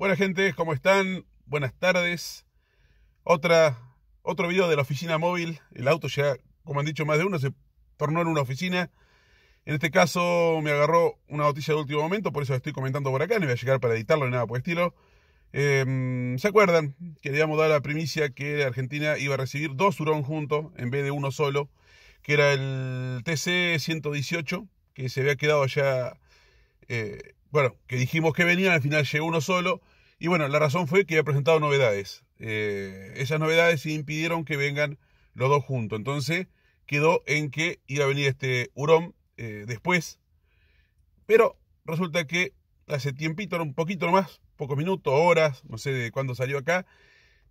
Buenas gente, ¿cómo están? Buenas tardes. Otra, otro video de la oficina móvil. El auto ya, como han dicho más de uno, se tornó en una oficina. En este caso me agarró una noticia de último momento, por eso estoy comentando por acá, no voy a llegar para editarlo ni nada por el estilo. Em, ¿Se acuerdan? Queríamos dar la primicia que Argentina iba a recibir dos Hurón juntos en vez de uno solo, que era el TC-118, que se había quedado allá eh, bueno, que dijimos que venían, al final llegó uno solo. Y bueno, la razón fue que había presentado novedades. Eh, esas novedades impidieron que vengan los dos juntos. Entonces quedó en que iba a venir este Hurón eh, después. Pero resulta que hace tiempito, un poquito más, pocos minutos, horas, no sé de cuándo salió acá,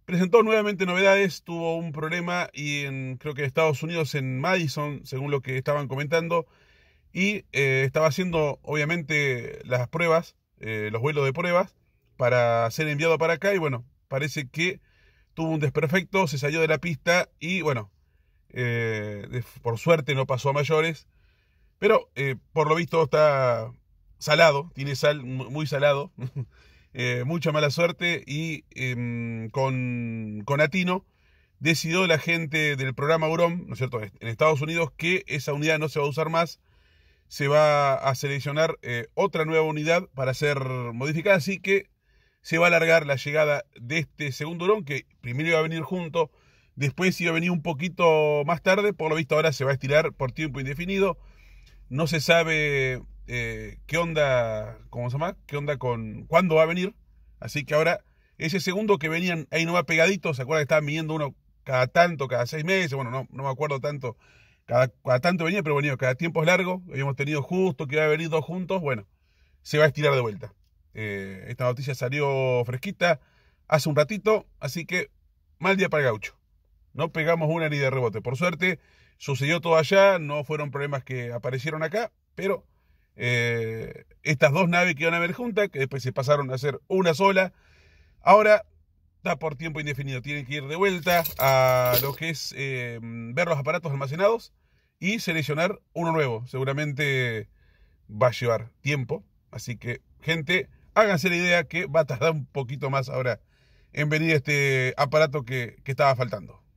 presentó nuevamente novedades, tuvo un problema y creo que en Estados Unidos, en Madison, según lo que estaban comentando, y eh, estaba haciendo obviamente las pruebas, eh, los vuelos de pruebas, para ser enviado para acá y bueno, parece que tuvo un desperfecto, se salió de la pista y bueno, eh, por suerte no pasó a mayores, pero por lo visto está salado, tiene sal muy salado, mucha mala suerte y em, con, con Atino decidió la gente del programa UROM, ¿no es cierto?, en Estados Unidos que esa unidad no se va a usar más se va a seleccionar eh, otra nueva unidad para ser modificada, así que se va a alargar la llegada de este segundo dron, que primero iba a venir junto, después iba a venir un poquito más tarde, por lo visto ahora se va a estirar por tiempo indefinido, no se sabe eh, qué onda, ¿cómo se llama? ¿Qué onda con cuándo va a venir? Así que ahora ese segundo que venían ahí no va pegadito, ¿se acuerda, que estaban viniendo uno cada tanto, cada seis meses? Bueno, no me acuerdo tanto cada, tanto venía, pero venía, cada tiempo es largo, habíamos tenido justo que iba a venir dos juntos, bueno, se va a estirar de vuelta. Eh, esta noticia salió fresquita hace un ratito, así que mal día para el gaucho. No pegamos una ni de rebote. Por suerte, sucedió todo allá, no fueron problemas que aparecieron acá, pero eh, estas dos naves que iban a ver juntas, que después se pasaron a ser una sola, ahora está por tiempo indefinido. Tienen que ir de vuelta a lo que es eh, ver los aparatos almacenados y seleccionar uno nuevo. Seguramente va a llevar tiempo. Así que, gente, háganse la idea que va a tardar un poquito más ahora en venir este aparato que estaba faltando.